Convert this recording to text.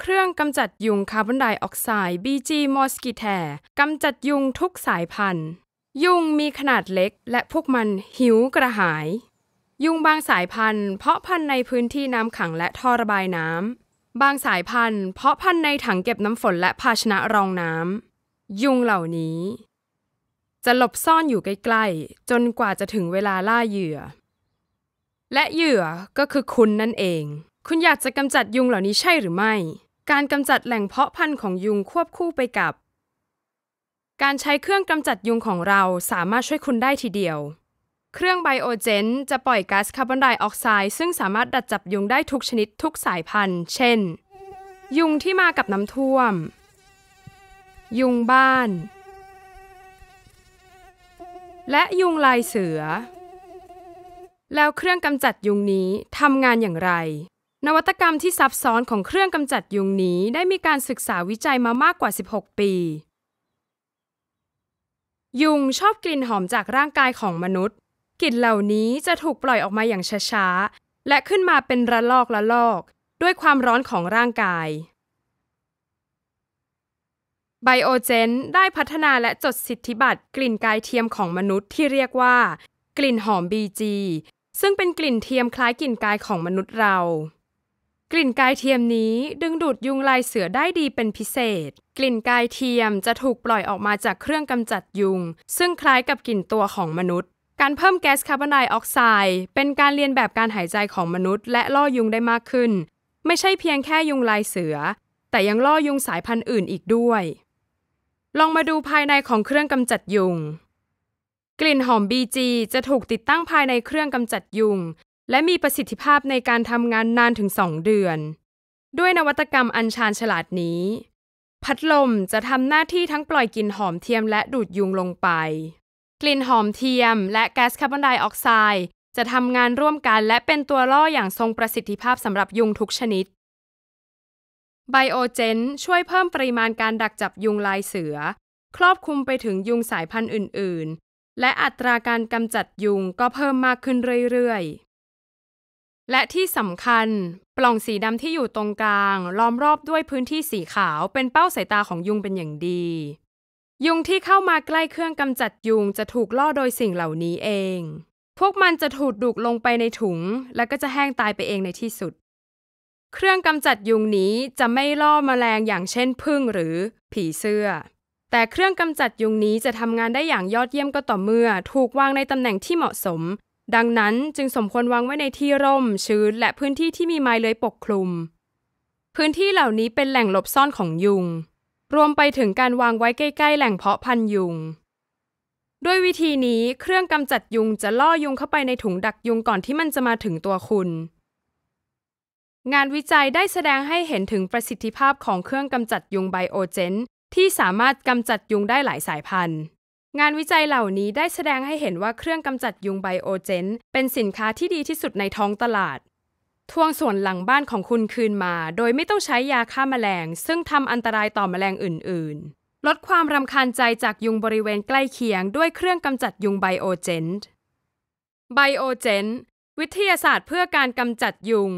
เครื่องกำจัดยุง คาร์บอนไดออกไซด์ BG m o s q u i t a i r กำจัดยุงทุกสายพันธุ์ ยุงมีขนาดเล็ก และพวกมันหิวกระหาย ยุงบางสายพันธุ์เพาะพันธุ์ในพื้นที่น้ำขังและท่อระบายน้ำบางสายพันธุ์เพาะพันธุ์ในถังเก็บน้ำฝนและภาชนะรองน้ำยุงเหล่านี้ จะหลบซ่อนอยู่ใกล้ ๆ จนกว่าจะถึงเวลาล่าเหยื่อ และเหยื่อก็คือคุณนั่นเอง คุณอยากจะกำจัดยุงเหล่านี้ใช่หรือไม่การกำจัดแหล่งเพาะพันธุ์ของยุงควบคู่ไปกับ การใช้เครื่องกำจัดยุงของเราสามารถช่วยคุณได้ทีเดียว เครื่องไบโอเจน จะปล่อยก๊าซคาร์บอนไดออกไซด์ซึ่งสามารถดัดจับยุงได้ทุกชนิดทุกสายพันธุ์ เช่น ยุงที่มากับน้ำท่วม ยุงบ้าน และยุงลายเสือ แล้วเครื่องกำจัดยุงนี้ทำงานอย่างไรนวัตกรรมที่ซับซ้อนของเครื่องกำจัดยุงนี้ได้มีการศึกษาวิจัยมามากกว่า 16 ปี ยุงชอบกลิ่นหอมจากร่างกายของมนุษย์ กลิ่นเหล่านี้จะถูกปล่อยออกมาอย่างช้าๆ และขึ้นมาเป็นระลอกละลอกด้วยความร้อนของร่างกายไบโอเจนได้พัฒนาและจดสิทธิบัตรกลิ่นกายเทียมของมนุษย์ที่เรียกว่า กลิ่นหอม BG ซึ่งเป็นกลิ่นเทียมคล้ายกลิ่นกายของมนุษย์เรากลิ่นกายเทียมนี้ดึงดูดยุงลายเสือได้ดีเป็นพิเศษ กลิ่นกายเทียมจะถูกปล่อยออกมาจากเครื่องกำจัดยุง ซึ่งคล้ายกับกลิ่นตัวของมนุษย์ การเพิ่มแก๊สคาร์บอนไดออกไซด์เป็นการเรียนแบบการหายใจของมนุษย์และล่อยุงได้มากขึ้น ไม่ใช่เพียงแค่ยุงลายเสือ แต่ยังล่อยุงสายพันธุ์อื่นอีกด้วย ลองมาดูภายในของเครื่องกำจัดยุง กลิ่นหอม BG จะถูกติดตั้งภายในเครื่องกำจัดยุงและมีประสิทธิภาพในการทำงานนานถึง 2 เดือน ด้วยนวัตกรรมอัญชานฉลาดนี้ พัดลมจะทำหน้าที่ทั้งปล่อยกลิ่นหอมเทียมและดูดยุงลงไป กลิ่นหอมเทียมและแก๊สคาร์บอนไดออกไซด์จะทำงานร่วมกันและเป็นตัวล่ออย่างทรงประสิทธิภาพสำหรับยุงทุกชนิดไบโอเจนช่วยเพิ่มปริมาณการดักจับยุงลายเสือครอบคลุมไปถึงยุงสายพันธุ์อื่น ๆ และอัตราการกำจัดยุงก็เพิ่มมากขึ้นเรื่อย ๆและที่สำคัญปล่องสีดำที่อยู่ตรงกลาง ล้อมรอบด้วยพื้นที่สีขาวเป็นเป้าสายตาของยุงเป็นอย่างดี ยุงที่เข้ามาใกล้เครื่องกำจัดยุงจะถูกล่อโดยสิ่งเหล่านี้เอง พวกมันจะถูกดูดลงไปในถุง แล้วก็จะแห้งตายไปเองในที่สุด เครื่องกำจัดยุงนี้จะไม่ล่อมแมลงอย่างเช่นพึ่งหรือ ผีเสื้อ แต่เครื่องกำจัดยุงนี้จะทำงานได้อย่างยอดเยี่ยมก็ต่อเมื่อ ถูกวางในตำแหน่งที่เหมาะสมดังนั้นจึงสมควรวางไว้ในที่ร่ม ชื้นและพื้นที่ที่มีไม้เลื้อยปกคลุม พื้นที่เหล่านี้เป็นแหล่งหลบซ่อนของยุง รวมไปถึงการวางไว้ใกล้ๆแหล่งเพาะพันยุง ด้วยวิธีนี้เครื่องกำจัดยุงจะล่อยุงเข้าไปในถุงดักยุงก่อนที่มันจะมาถึงตัวคุณ งานวิจัยได้แสดงให้เห็นถึงประสิทธิภาพของเครื่องกำจัดยุงไบโอเจนที่สามารถกำจัดยุงได้หลายสายพันธุ์งานวิจัยเหล่านี้ได้แสดงให้เห็นว่าเครื่องกำจัดยุงไบโอเจน เป็นสินค้าที่ดีที่สุดในท้องตลาดทวงส่วนหลังบ้านของคุณคืนมา โดยไม่ต้องใช้ยาฆ่ามาแมลง ซึ่งทำอันตรายต่อมแมลงอื่นๆ ลดความรำคาญใจจากยุงบริเวณใกล้เคียงด้วยเครื่องกำจัดยุงไบโอเจนไบโอเจนวิทยาศาสตร์เพื่อการกำจัดยุง